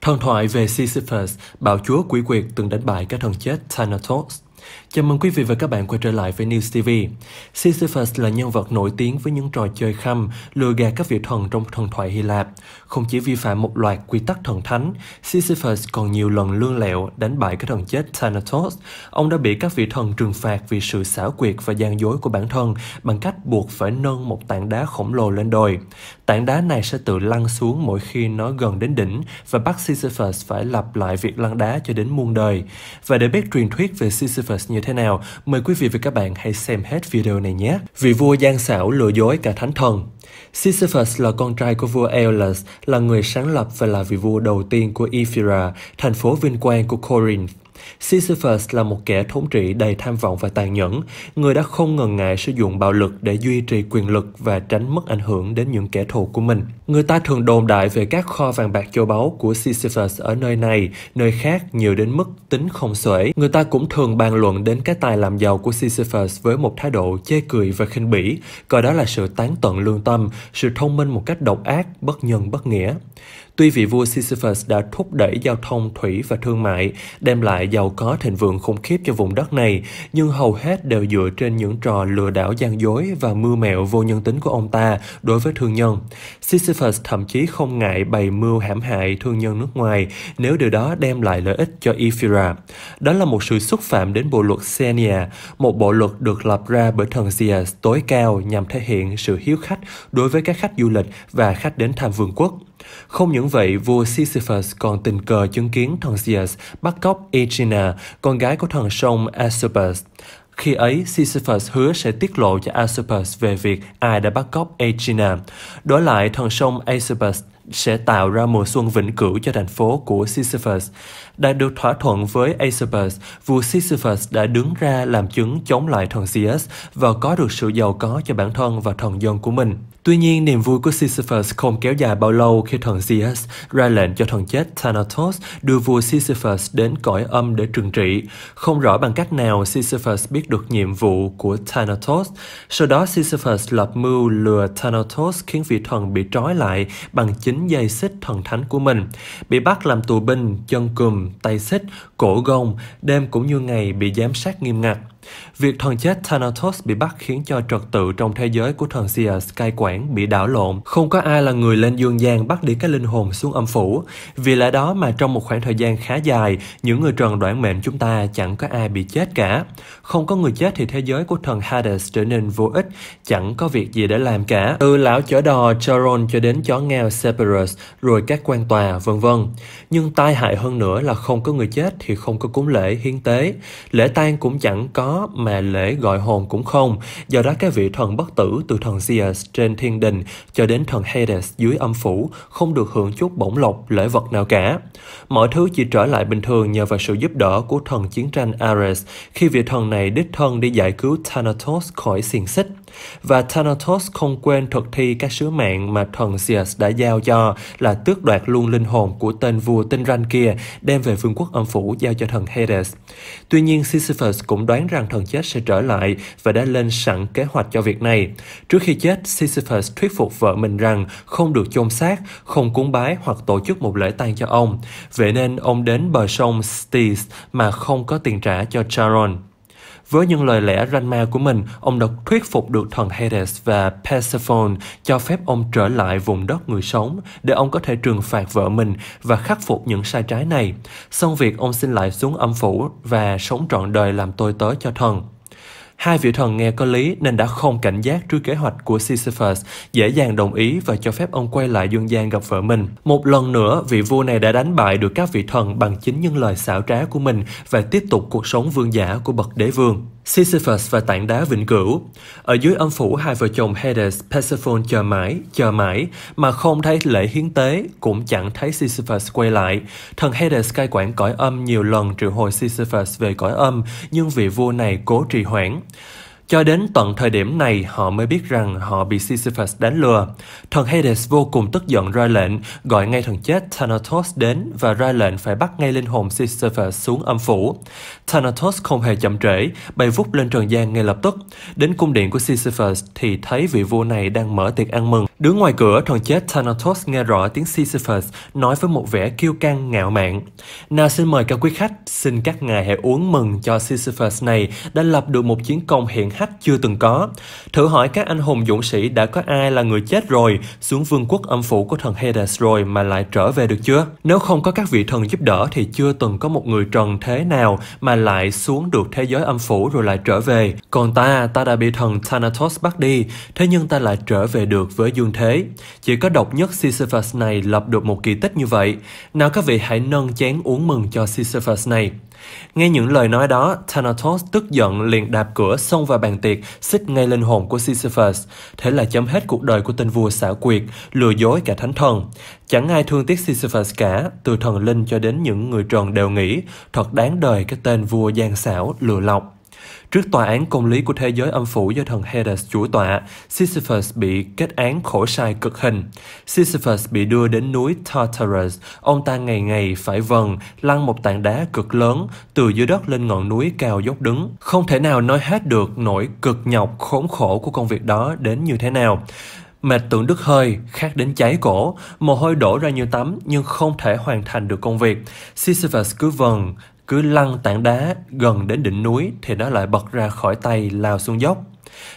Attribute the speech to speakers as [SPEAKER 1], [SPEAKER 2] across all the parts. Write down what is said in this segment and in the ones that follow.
[SPEAKER 1] Thần thoại về Sisyphus, bảo chúa quỷ quyệt từng đánh bại các thần chết Thanatos. Chào mừng quý vị và các bạn quay trở lại với News TV. Sisyphus là nhân vật nổi tiếng với những trò chơi khăm lừa gạt các vị thần trong thần thoại Hy Lạp. Không chỉ vi phạm một loạt quy tắc thần thánh, Sisyphus còn nhiều lần lương lẹo đánh bại cái thần chết Thanatos. Ông đã bị các vị thần trừng phạt vì sự xảo quyệt và gian dối của bản thân bằng cách buộc phải nâng một tảng đá khổng lồ lên đồi. Tảng đá này sẽ tự lăn xuống mỗi khi nó gần đến đỉnh và bắt Sisyphus phải lặp lại việc lăn đá cho đến muôn đời. Và để biết truyền thuyết về Sisyphus Thomas như thế nào, mời quý vị và các bạn hãy xem hết video này nhé. Vị vua gian xảo lừa dối cả thánh thần Sisyphus là con trai của vua Aeolus, là người sáng lập và là vị vua đầu tiên của Ephyra, thành phố vinh quang của Corinth. Sisyphus là một kẻ thống trị đầy tham vọng và tàn nhẫn, người đã không ngần ngại sử dụng bạo lực để duy trì quyền lực và tránh mất ảnh hưởng đến những kẻ thù của mình. Người ta thường đồn đại về các kho vàng bạc châu báu của Sisyphus ở nơi này, nơi khác nhiều đến mức tính không xuể. Người ta cũng thường bàn luận đến cái tài làm giàu của Sisyphus với một thái độ chê cười và khinh bỉ, coi đó là sự tán tận lương tâm, sự thông minh một cách độc ác, bất nhân bất nghĩa. Tuy vị vua Sisyphus đã thúc đẩy giao thông thủy và thương mại, đem lại giàu có thịnh vượng khủng khiếp cho vùng đất này, nhưng hầu hết đều dựa trên những trò lừa đảo gian dối và mưu mẹo vô nhân tính của ông ta đối với thương nhân. Sisyphus thậm chí không ngại bày mưu hãm hại thương nhân nước ngoài nếu điều đó đem lại lợi ích cho Ephira. Đó là một sự xúc phạm đến bộ luật Xenia, một bộ luật được lập ra bởi thần Zeus tối cao nhằm thể hiện sự hiếu khách đối với các khách du lịch và khách đến thăm vương quốc. Không những vậy, vua Sisyphus còn tình cờ chứng kiến thần Zeus bắt cóc Aegina, con gái của thần sông Asopus. Khi ấy, Sisyphus hứa sẽ tiết lộ cho Asopus về việc ai đã bắt cóc Aegina. Đổi lại, thần sông Asopus sẽ tạo ra mùa xuân vĩnh cửu cho thành phố của Sisyphus. Đã được thỏa thuận với Asopus, vua Sisyphus đã đứng ra làm chứng chống lại thần Zeus và có được sự giàu có cho bản thân và thần dân của mình. Tuy nhiên, niềm vui của Sisyphus không kéo dài bao lâu khi thần Zeus ra lệnh cho thần chết Thanatos đưa vua Sisyphus đến cõi âm để trừng trị. Không rõ bằng cách nào Sisyphus biết được nhiệm vụ của Thanatos. Sau đó Sisyphus lập mưu lừa Thanatos khiến vị thần bị trói lại bằng chính dây xích thần thánh của mình. Bị bắt làm tù binh, chân cùm, tay xích, cổ gông, đêm cũng như ngày bị giám sát nghiêm ngặt. Việc thần chết Thanatos bị bắt khiến cho trật tự trong thế giới của thần Zeus cai quản bị đảo lộn. Không có ai là người lên dương gian bắt đi các linh hồn xuống âm phủ. Vì lẽ đó mà trong một khoảng thời gian khá dài, những người trần đoạn mệnh chúng ta chẳng có ai bị chết cả. Không có người chết thì thế giới của thần Hades trở nên vô ích, chẳng có việc gì để làm cả. Từ lão chở đò Charon cho đến chó ngao Severus, rồi các quan tòa, vân vân. Nhưng tai hại hơn nữa là không có người chết thì không có cúng lễ hiến tế. Lễ tang cũng chẳng có mà lễ gọi hồn cũng không. Do đó các vị thần bất tử từ thần Zeus trên thiên đình cho đến thần Hades dưới âm phủ không được hưởng chút bổng lộc lễ vật nào cả. Mọi thứ chỉ trở lại bình thường nhờ vào sự giúp đỡ của thần chiến tranh Ares khi vị thần này đích thân đi giải cứu Thanatos khỏi xiềng xích. Và Thanatos không quên thực thi các sứ mạng mà thần Zeus đã giao cho là tước đoạt luôn linh hồn của tên vua tinh ranh kia đem về vương quốc âm phủ giao cho thần Hades. Tuy nhiên Sisyphus cũng đoán ra rằng thần chết sẽ trở lại và đã lên sẵn kế hoạch cho việc này. Trước khi chết, Sisyphus thuyết phục vợ mình rằng không được chôn xác, không cúng bái hoặc tổ chức một lễ tang cho ông. Vậy nên ông đến bờ sông Styx mà không có tiền trả cho Charon. Với những lời lẽ ranh ma của mình, ông đã thuyết phục được thần Hades và Persephone cho phép ông trở lại vùng đất người sống để ông có thể trừng phạt vợ mình và khắc phục những sai trái này. Xong việc, ông xin lại xuống âm phủ và sống trọn đời làm tôi tớ cho thần. Hai vị thần nghe có lý nên đã không cảnh giác trước kế hoạch của Sisyphus, dễ dàng đồng ý và cho phép ông quay lại dương gian gặp vợ mình. Một lần nữa, vị vua này đã đánh bại được các vị thần bằng chính những lời xảo trá của mình và tiếp tục cuộc sống vương giả của bậc đế vương. Sisyphus và tảng đá vĩnh cửu. Ở dưới âm phủ hai vợ chồng Hades, Persephone chờ mãi, chờ mãi, mà không thấy lễ hiến tế, cũng chẳng thấy Sisyphus quay lại. Thần Hades cai quản cõi âm nhiều lần triệu hồi Sisyphus về cõi âm, nhưng vị vua này cố trì hoãn. Cho đến tận thời điểm này, họ mới biết rằng họ bị Sisyphus đánh lừa. Thần Hades vô cùng tức giận ra lệnh, gọi ngay thần chết Thanatos đến và ra lệnh phải bắt ngay linh hồn Sisyphus xuống âm phủ. Thanatos không hề chậm trễ, bay vút lên trần gian ngay lập tức. Đến cung điện của Sisyphus thì thấy vị vua này đang mở tiệc ăn mừng. Đứng ngoài cửa, thần chết Thanatos nghe rõ tiếng Sisyphus nói với một vẻ kiêu căng ngạo mạn. Nào xin mời các quý khách, xin các ngài hãy uống mừng cho Sisyphus này đã lập được một chiến công hiện khách chưa từng có. Thử hỏi các anh hùng dũng sĩ đã có ai là người chết rồi, xuống vương quốc âm phủ của thần Hades rồi mà lại trở về được chưa? Nếu không có các vị thần giúp đỡ thì chưa từng có một người trần thế nào mà lại xuống được thế giới âm phủ rồi lại trở về. Còn ta, ta đã bị thần Thanatos bắt đi, thế nhưng ta lại trở về được với dương thế. Chỉ có độc nhất Sisyphus này lập được một kỳ tích như vậy. Nào các vị hãy nâng chén uống mừng cho Sisyphus này. Nghe những lời nói đó, Thanatos tức giận liền đạp cửa xông vào bàn tiệc, xích ngay linh hồn của Sisyphus. Thế là chấm hết cuộc đời của tên vua xảo quyệt, lừa dối cả thánh thần. Chẳng ai thương tiếc Sisyphus cả, từ thần linh cho đến những người trần đều nghĩ, thật đáng đời cái tên vua gian xảo, lừa lọc. Trước tòa án công lý của thế giới âm phủ do thần Hades chủ tọa, Sisyphus bị kết án khổ sai cực hình. Sisyphus bị đưa đến núi Tartarus. Ông ta ngày ngày phải vần, lăn một tảng đá cực lớn từ dưới đất lên ngọn núi cao dốc đứng. Không thể nào nói hết được nỗi cực nhọc khốn khổ của công việc đó đến như thế nào. Mệt tưởng đứt hơi, khát đến cháy cổ, mồ hôi đổ ra như tắm nhưng không thể hoàn thành được công việc. Sisyphus cứ vần, cứ lăn tảng đá gần đến đỉnh núi thì nó lại bật ra khỏi tay lao xuống dốc.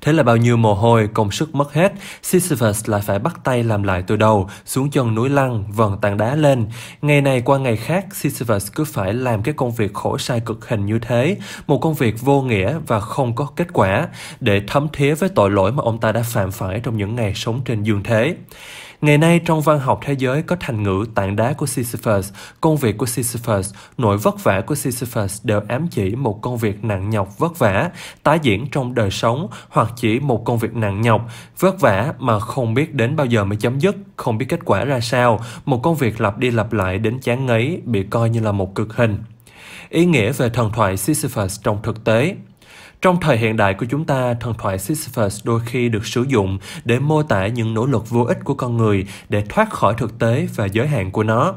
[SPEAKER 1] Thế là bao nhiêu mồ hôi, công sức mất hết, Sisyphus lại phải bắt tay làm lại từ đầu, xuống chân núi lăn, vần tảng đá lên. Ngày này qua ngày khác, Sisyphus cứ phải làm cái công việc khổ sai cực hình như thế, một công việc vô nghĩa và không có kết quả, để thấm thía với tội lỗi mà ông ta đã phạm phải trong những ngày sống trên dương thế. Ngày nay trong văn học thế giới có thành ngữ tảng đá của Sisyphus, công việc của Sisyphus, nỗi vất vả của Sisyphus đều ám chỉ một công việc nặng nhọc vất vả, tái diễn trong đời sống hoặc chỉ một công việc nặng nhọc, vất vả mà không biết đến bao giờ mới chấm dứt, không biết kết quả ra sao, một công việc lặp đi lặp lại đến chán ngấy bị coi như là một cực hình ý nghĩa về thần thoại Sisyphus trong thực tế. Trong thời hiện đại của chúng ta, thần thoại Sisyphus đôi khi được sử dụng để mô tả những nỗ lực vô ích của con người để thoát khỏi thực tế và giới hạn của nó.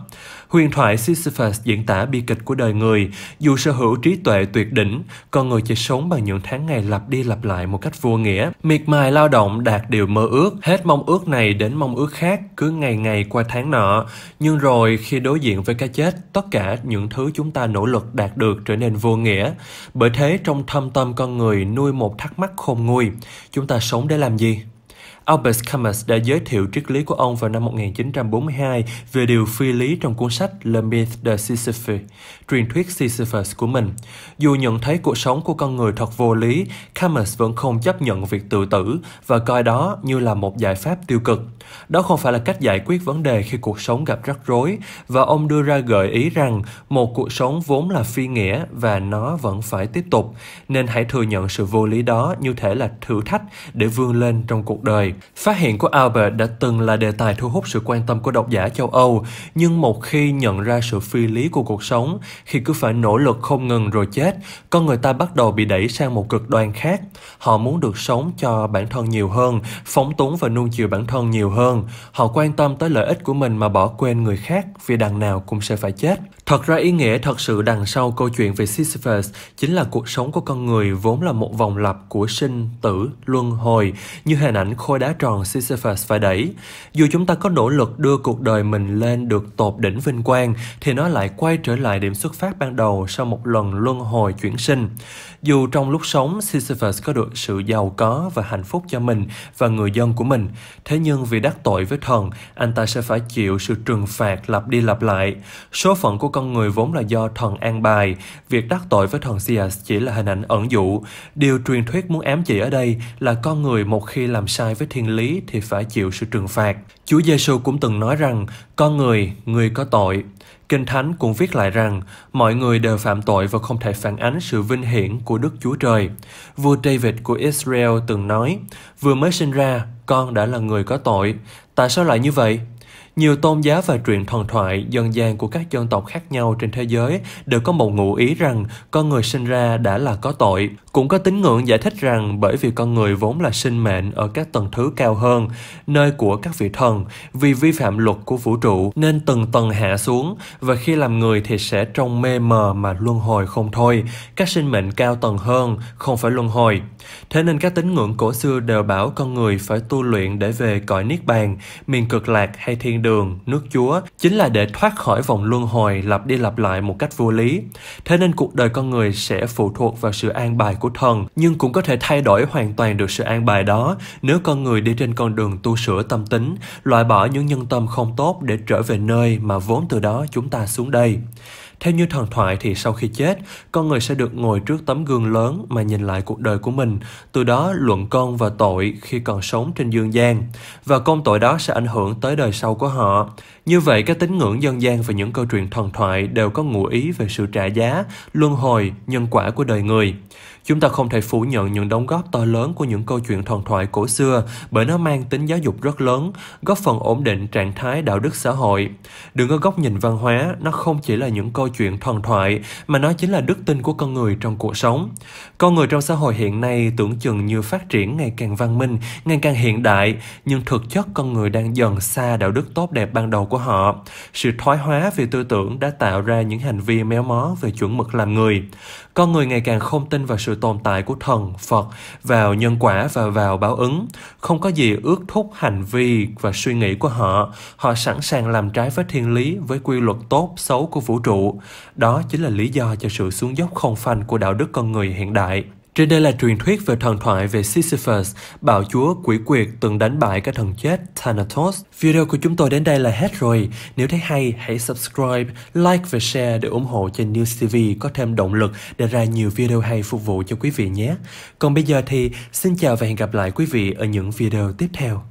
[SPEAKER 1] Huyền thoại Sisyphus diễn tả bi kịch của đời người, dù sở hữu trí tuệ tuyệt đỉnh, con người chỉ sống bằng những tháng ngày lặp đi lặp lại một cách vô nghĩa. Miệt mài lao động đạt điều mơ ước, hết mong ước này đến mong ước khác, cứ ngày ngày qua tháng nọ. Nhưng rồi khi đối diện với cái chết, tất cả những thứ chúng ta nỗ lực đạt được trở nên vô nghĩa. Bởi thế trong thâm tâm con người nuôi một thắc mắc khôn nguôi, chúng ta sống để làm gì? Albert Camus đã giới thiệu triết lý của ông vào năm 1942 về điều phi lý trong cuốn sách Le Mythe de Sisyphe, truyền thuyết Sisyphus của mình. Dù nhận thấy cuộc sống của con người thật vô lý, Camus vẫn không chấp nhận việc tự tử và coi đó như là một giải pháp tiêu cực. Đó không phải là cách giải quyết vấn đề khi cuộc sống gặp rắc rối và ông đưa ra gợi ý rằng một cuộc sống vốn là phi nghĩa và nó vẫn phải tiếp tục, nên hãy thừa nhận sự vô lý đó như thể là thử thách để vươn lên trong cuộc đời. Phát hiện của Albert đã từng là đề tài thu hút sự quan tâm của độc giả châu Âu, nhưng một khi nhận ra sự phi lý của cuộc sống, khi cứ phải nỗ lực không ngừng rồi chết, con người ta bắt đầu bị đẩy sang một cực đoan khác. Họ muốn được sống cho bản thân nhiều hơn, phóng túng và nuông chiều bản thân nhiều hơn. Họ quan tâm tới lợi ích của mình mà bỏ quên người khác vì đằng nào cũng sẽ phải chết. Thật ra ý nghĩa thật sự đằng sau câu chuyện về Sisyphus chính là cuộc sống của con người vốn là một vòng lặp của sinh, tử, luân hồi, như hình ảnh khôi đá tròn Sisyphus phải đẩy. Dù chúng ta có nỗ lực đưa cuộc đời mình lên được tột đỉnh vinh quang, thì nó lại quay trở lại điểm xuất phát ban đầu sau một lần luân hồi chuyển sinh. Dù trong lúc sống, Sisyphus có được sự giàu có và hạnh phúc cho mình và người dân của mình, thế nhưng vì đắc tội với thần, anh ta sẽ phải chịu sự trừng phạt lặp đi lặp lại. Số phận của con người vốn là do thần an bài, việc đắc tội với thần Sias chỉ là hình ảnh ẩn dụ. Điều truyền thuyết muốn ám chỉ ở đây là con người một khi làm sai với thiên lý thì phải chịu sự trừng phạt. Chúa Giêsu cũng từng nói rằng, con người, người có tội. Kinh Thánh cũng viết lại rằng, mọi người đều phạm tội và không thể phản ánh sự vinh hiển của Đức Chúa Trời. Vua David của Israel từng nói, vừa mới sinh ra, con đã là người có tội. Tại sao lại như vậy? Nhiều tôn giáo và truyện thần thoại, dân gian của các dân tộc khác nhau trên thế giới đều có một ngụ ý rằng con người sinh ra đã là có tội. Cũng có tín ngưỡng giải thích rằng bởi vì con người vốn là sinh mệnh ở các tầng thứ cao hơn, nơi của các vị thần, vì vi phạm luật của vũ trụ nên từng tầng hạ xuống và khi làm người thì sẽ trong mê mờ mà luân hồi không thôi. Các sinh mệnh cao tầng hơn không phải luân hồi. Thế nên các tín ngưỡng cổ xưa đều bảo con người phải tu luyện để về cõi Niết Bàn, miền cực lạc hay thiên đường, nước chúa, chính là để thoát khỏi vòng luân hồi lặp đi lặp lại một cách vô lý. Thế nên cuộc đời con người sẽ phụ thuộc vào sự an bài của thần nhưng cũng có thể thay đổi hoàn toàn được sự an bài đó nếu con người đi trên con đường tu sửa tâm tính, loại bỏ những nhân tâm không tốt để trở về nơi mà vốn từ đó chúng ta xuống đây. Theo như thần thoại thì sau khi chết, con người sẽ được ngồi trước tấm gương lớn mà nhìn lại cuộc đời của mình, từ đó luận con và tội khi còn sống trên dương gian, và công tội đó sẽ ảnh hưởng tới đời sau của họ. Như vậy, các tín ngưỡng dân gian và những câu chuyện thần thoại đều có ngụ ý về sự trả giá, luân hồi, nhân quả của đời người. Chúng ta không thể phủ nhận những đóng góp to lớn của những câu chuyện thần thoại cổ xưa bởi nó mang tính giáo dục rất lớn, góp phần ổn định trạng thái đạo đức xã hội. Đừng có góc nhìn văn hóa, nó không chỉ là những câu chuyện thần thoại mà nó chính là đức tin của con người trong cuộc sống. Con người trong xã hội hiện nay tưởng chừng như phát triển ngày càng văn minh, ngày càng hiện đại, nhưng thực chất con người đang dần xa đạo đức tốt đẹp ban đầu của họ. Sự thoái hóa về tư tưởng đã tạo ra những hành vi méo mó về chuẩn mực làm người. Con người ngày càng không tin vào sự tồn tại của thần, Phật, vào nhân quả và vào báo ứng. Không có gì ước thúc hành vi và suy nghĩ của họ. Họ sẵn sàng làm trái với thiên lý, với quy luật tốt, xấu của vũ trụ. Đó chính là lý do cho sự xuống dốc không phanh của đạo đức con người hiện đại. Trên đây là truyền thuyết về thần thoại về Sisyphus, bảo chúa quỷ quyệt từng đánh bại cả thần chết Thanatos. Video của chúng tôi đến đây là hết rồi. Nếu thấy hay, hãy subscribe, like và share để ủng hộ cho News TV có thêm động lực để ra nhiều video hay phục vụ cho quý vị nhé. Còn bây giờ thì xin chào và hẹn gặp lại quý vị ở những video tiếp theo.